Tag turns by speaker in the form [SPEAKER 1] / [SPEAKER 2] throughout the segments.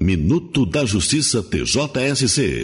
[SPEAKER 1] Minuto da Justiça TJSC.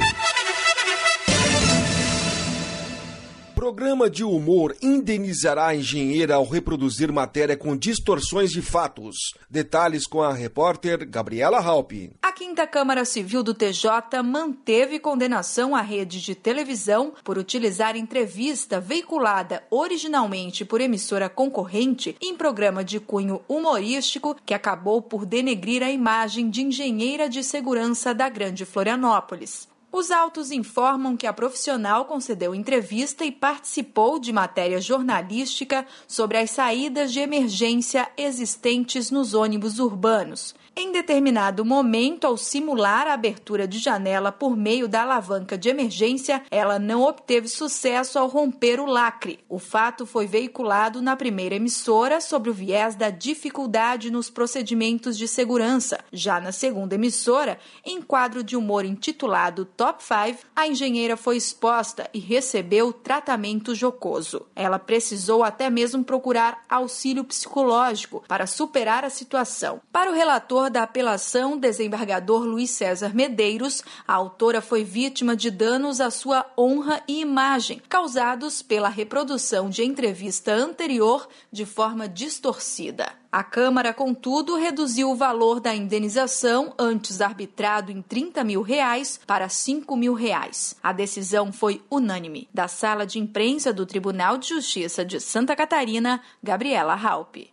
[SPEAKER 1] Programa de humor indenizará a engenheira ao reproduzir matéria com distorções de fatos. Detalhes com a repórter Gabriela Halpe.
[SPEAKER 2] A Quinta Câmara Civil do TJ manteve condenação à rede de televisão por utilizar entrevista veiculada originalmente por emissora concorrente em programa de cunho humorístico que acabou por denegrir a imagem de engenheira de segurança da Grande Florianópolis. Os autos informam que a profissional concedeu entrevista e participou de matéria jornalística sobre as saídas de emergência existentes nos ônibus urbanos. Em determinado momento, ao simular a abertura de janela por meio da alavanca de emergência, ela não obteve sucesso ao romper o lacre. O fato foi veiculado na primeira emissora sobre o viés da dificuldade nos procedimentos de segurança. Já na segunda emissora, em quadro de humor intitulado top 5, a engenheira foi exposta e recebeu tratamento jocoso. Ela precisou até mesmo procurar auxílio psicológico para superar a situação. Para o relator da apelação, desembargador Luiz César Medeiros, a autora foi vítima de danos à sua honra e imagem causados pela reprodução de entrevista anterior de forma distorcida. A Câmara, contudo, reduziu o valor da indenização, antes arbitrado em 30 mil reais, para 5 mil reais. A decisão foi unânime. Da sala de imprensa do Tribunal de Justiça de Santa Catarina, Gabriela Halpe.